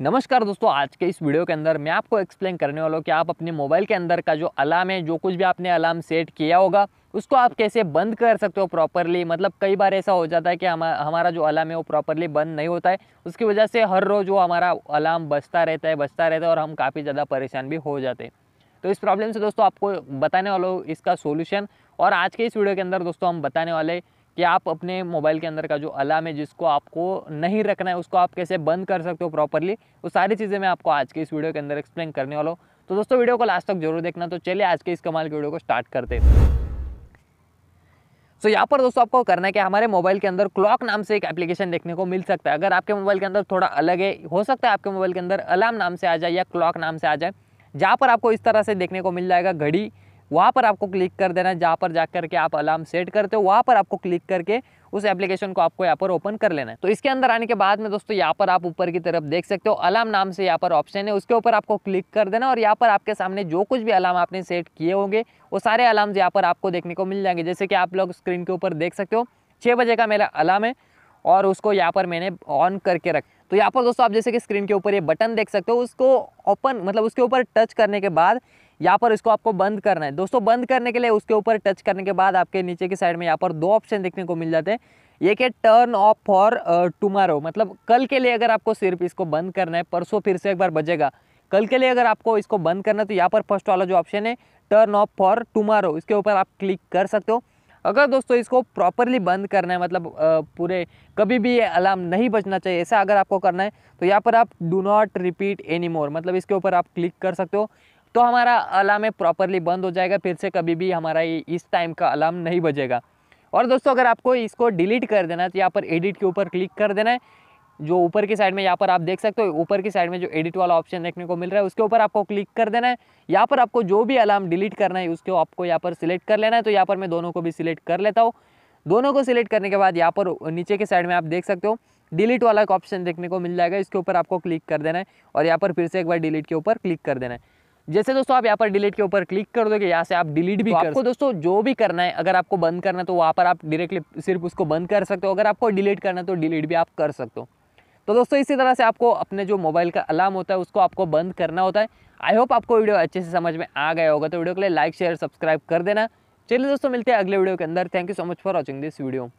नमस्कार दोस्तों आज के इस वीडियो के अंदर मैं आपको एक्सप्लेन करने वाला हूँ कि आप अपने मोबाइल के अंदर का जो अलार्म है जो कुछ भी आपने अलार्म सेट किया होगा उसको आप कैसे बंद कर सकते हो प्रॉपरली मतलब कई बार ऐसा हो जाता है कि हम हमारा जो अलार्म है वो प्रॉपरली बंद नहीं होता है उसकी वजह से हर रोज़ वो हमारा अलार्म बचता रहता है बचता रहता है और हम काफ़ी ज़्यादा परेशान भी हो जाते हैं तो इस प्रॉब्लम से दोस्तों आपको बताने वाला हूँ इसका सोल्यूशन और आज के इस वीडियो के अंदर दोस्तों हम बताने वाले कि आप अपने मोबाइल के अंदर का जो अलार्म है जिसको आपको नहीं रखना है उसको आप कैसे बंद कर सकते हो प्रॉपरली वो सारी चीज़ें मैं आपको आज के इस वीडियो के अंदर एक्सप्लेन करने वाला हूँ तो दोस्तों वीडियो को लास्ट तक जरूर देखना तो चलिए आज के इस कमाल के वीडियो को स्टार्ट करते हैं सो so, यहाँ पर दोस्तों आपको करना है कि हमारे मोबाइल के अंदर क्लॉक नाम से एक एप्लीकेशन देखने को मिल सकता है अगर आपके मोबाइल के अंदर थोड़ा अलग है हो सकता है आपके मोबाइल के अंदर अलार्म नाम से आ जाए या क्लॉक नाम से आ जाए जहाँ पर आपको इस तरह से देखने को मिल जाएगा घड़ी वहाँ पर आपको क्लिक कर देना है जहाँ पर जा करके आप अलार्म सेट करते हो वहाँ पर आपको क्लिक करके उस एप्लीकेशन को आपको यहाँ पर ओपन कर लेना है तो इसके अंदर आने के बाद में दोस्तों यहाँ पर आप ऊपर की तरफ देख सकते हो अलार्म नाम से यहाँ पर ऑप्शन है उसके ऊपर आपको क्लिक कर देना और यहाँ पर आपके सामने जो कुछ भी अलार्म आपने सेट किए होंगे वो सारे अलार्म यहाँ पर आपको देखने को मिल जाएंगे जैसे कि आप लोग स्क्रीन के ऊपर देख सकते हो छः बजे का मेरा अलार्म है और उसको यहाँ पर मैंने ऑन करके रख तो यहाँ पर दोस्तों आप जैसे कि स्क्रीन के ऊपर ये बटन देख सकते हो उसको ओपन मतलब उसके ऊपर टच करने के बाद यहाँ पर इसको आपको बंद करना है दोस्तों बंद करने के लिए उसके ऊपर टच करने के बाद आपके नीचे की साइड में यहाँ पर दो ऑप्शन देखने को मिल जाते हैं एक है टर्न ऑफ फॉर टुमारो मतलब कल के लिए अगर आपको सिर्फ इसको बंद करना है परसों फिर से एक बार बजेगा कल के लिए अगर आपको इसको बंद करना है तो यहाँ पर फर्स्ट वाला जो ऑप्शन है टर्न ऑफ फॉर टुमारो इसके ऊपर आप क्लिक कर सकते हो अगर दोस्तों इसको प्रॉपरली बंद करना है मतलब पूरे कभी भी ये अलार्म नहीं बजना चाहिए ऐसा अगर आपको करना है तो यहाँ पर आप do not repeat any more मतलब इसके ऊपर आप क्लिक कर सकते हो तो हमारा अलार्म प्रॉपरली बंद हो जाएगा फिर से कभी भी हमारा इस टाइम का अलार्म नहीं बजेगा और दोस्तों अगर आपको इसको डिलीट कर देना है तो यहाँ पर एडिट के ऊपर क्लिक कर देना है जो ऊपर की साइड में यहाँ पर आप देख सकते हो ऊपर की साइड में जो एडिट वाला ऑप्शन देखने को मिल रहा है उसके ऊपर आपको क्लिक कर देना है यहाँ पर आपको जो भी अलार्म डिलीट करना है उसको आपको यहाँ पर सिलेक्ट कर लेना है तो यहाँ पर मैं दोनों को भी सिलेक्ट कर लेता हूँ दोनों को सिलेक्ट करने के बाद यहाँ पर नीचे के साइड में आप देख सकते हो डिलीट वाला एक ऑप्शन देखने को मिल जाएगा इसके ऊपर आपको क्लिक कर देना है और यहाँ पर फिर से एक बार डिलीट के ऊपर क्लिक कर देना है जैसे दोस्तों आप यहाँ पर डिलीट के ऊपर क्लिक कर दोगे यहाँ से आप डिलीट भी तो कर आपको दोस्तों जो भी करना है अगर आपको बंद करना है तो वहाँ पर आप डायरेक्टली सिर्फ उसको बंद कर सकते हो अगर आपको डिलीट करना है तो डिलीट भी आप कर सकते हो तो दोस्तों इसी तरह से आपको अपने जो मोबाइल का अलार्म होता है उसको आपको बंद करना होता है आई होप आपको वीडियो अच्छे से समझ में आ गया होगा तो वीडियो के लिए लाइक शेयर सब्सक्राइब कर देना चलिए दोस्तों मिलते हैं अगले वीडियो के अंदर thank you so much for watching this video